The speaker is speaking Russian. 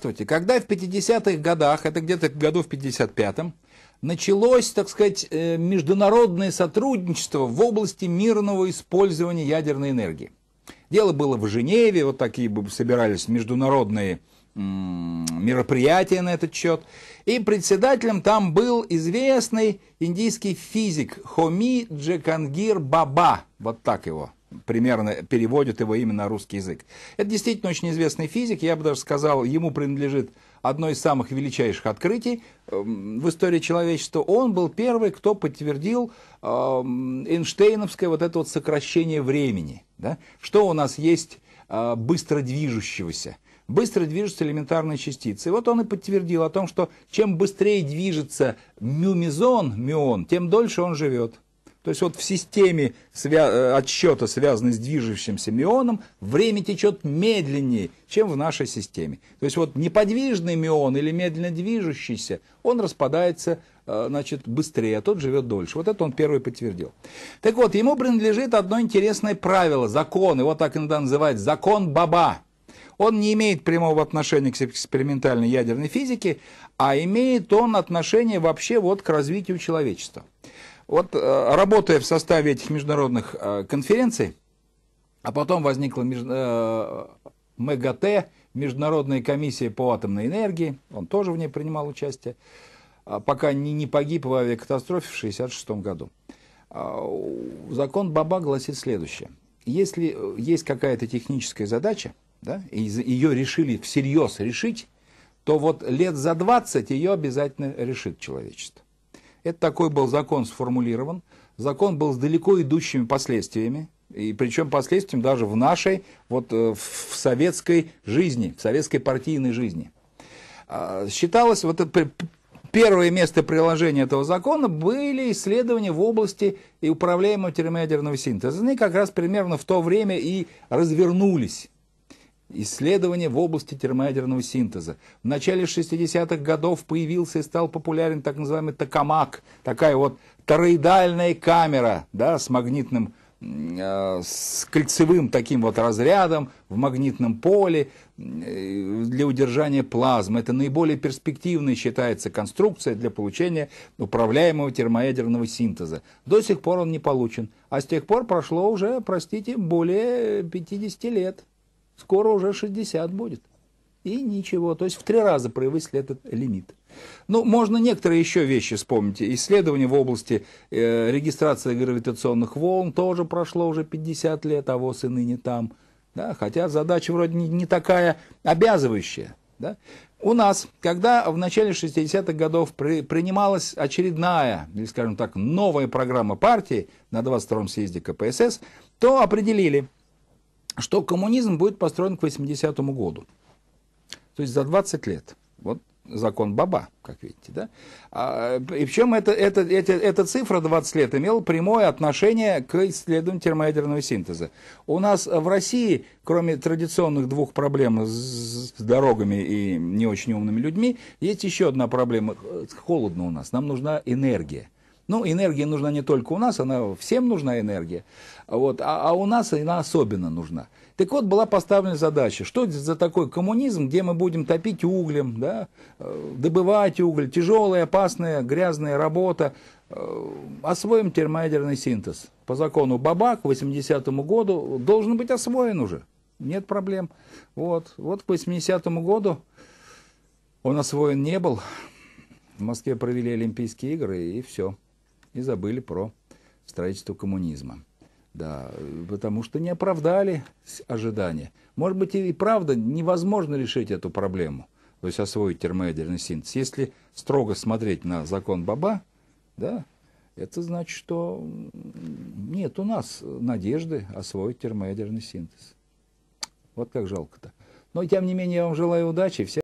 Здравствуйте. Когда в 50-х годах, это где-то году в 55-м, началось, так сказать, э, международное сотрудничество в области мирного использования ядерной энергии. Дело было в Женеве, вот такие бы собирались международные мероприятия на этот счет. И председателем там был известный индийский физик Хоми Джекангир Баба, вот так его примерно переводят его именно на русский язык. Это действительно очень известный физик, я бы даже сказал, ему принадлежит одно из самых величайших открытий эм, в истории человечества. Он был первый, кто подтвердил эм, Эйнштейновское вот это вот сокращение времени. Да? Что у нас есть э, быстро движущегося? быстро движутся элементарные частицы. И вот он и подтвердил о том, что чем быстрее движется мюмизон, мюон, тем дольше он живет. То есть вот в системе свя- э, отсчета, связанной с движущимся мионом, время течет медленнее, чем в нашей системе. То есть вот неподвижный мион или медленно движущийся, он распадается э, значит, быстрее, а тот живет дольше. Вот это он первый подтвердил. Так вот, ему принадлежит одно интересное правило, закон, его так иногда называют, закон Баба. Он не имеет прямого отношения к экспериментальной ядерной физике, а имеет он отношение вообще вот к развитию человечества. Вот э, работая в составе этих международных э, конференций, а потом возникла МГТ, э, Международная комиссия по атомной энергии, он тоже в ней принимал участие, а, пока не, не погиб в авиакатастрофе в 1966 году. А, закон Баба гласит следующее. Если есть какая-то техническая задача, да, и ее решили всерьез решить, то вот лет за 20 ее обязательно решит человечество. Это такой был закон сформулирован. Закон был с далеко идущими последствиями, и причем последствием даже в нашей, вот э, в советской жизни, в советской партийной жизни. А, считалось, вот это первое место приложения этого закона были исследования в области и управляемого термоядерного синтеза. Они как раз примерно в то время и развернулись исследования в области термоядерного синтеза. В начале 60-х годов появился и стал популярен так называемый токамак, такая вот тороидальная камера да, с магнитным а, с кольцевым таким вот разрядом в магнитном поле э, для удержания плазмы. Это наиболее перспективная считается конструкция для получения управляемого термоядерного синтеза. До сих пор он не получен, а с тех пор прошло уже, простите, более 50 лет скоро уже 60 будет. И ничего, то есть в три раза превысили этот лимит. Ну, можно некоторые еще вещи вспомнить. Исследование в области э, регистрации гравитационных волн тоже прошло уже 50 лет, а ВОЗ и ныне там. Да? Хотя задача вроде не, не такая обязывающая. Да? У нас, когда в начале 60-х годов при, принималась очередная, или скажем так, новая программа партии на 22-м съезде КПСС, то определили – что коммунизм будет построен к 80 году. То есть за 20 лет. Вот закон Баба, как видите, да? А, и в чем это, это, эти, эта цифра 20 лет имела прямое отношение к исследованию термоядерного синтеза. У нас в России, кроме традиционных двух проблем с, с дорогами и не очень умными людьми, есть еще одна проблема. Холодно у нас, нам нужна энергия. Ну, энергия нужна не только у нас, она всем нужна энергия, вот, а, а у нас она особенно нужна. Так вот, была поставлена задача, что это за такой коммунизм, где мы будем топить углем, да, э, добывать уголь, тяжелая, опасная, грязная работа, э, освоим термоядерный синтез. По закону Бабак к 80-му году должен быть освоен уже, нет проблем. Вот, вот к 80-му году он освоен не был, в Москве провели Олимпийские игры и все и забыли про строительство коммунизма. Да, потому что не оправдали ожидания. Может быть, и правда невозможно решить эту проблему, то есть освоить термоядерный синтез. Если строго смотреть на закон Баба, да, это значит, что нет у нас надежды освоить термоядерный синтез. Вот как жалко-то. Но, тем не менее, я вам желаю удачи.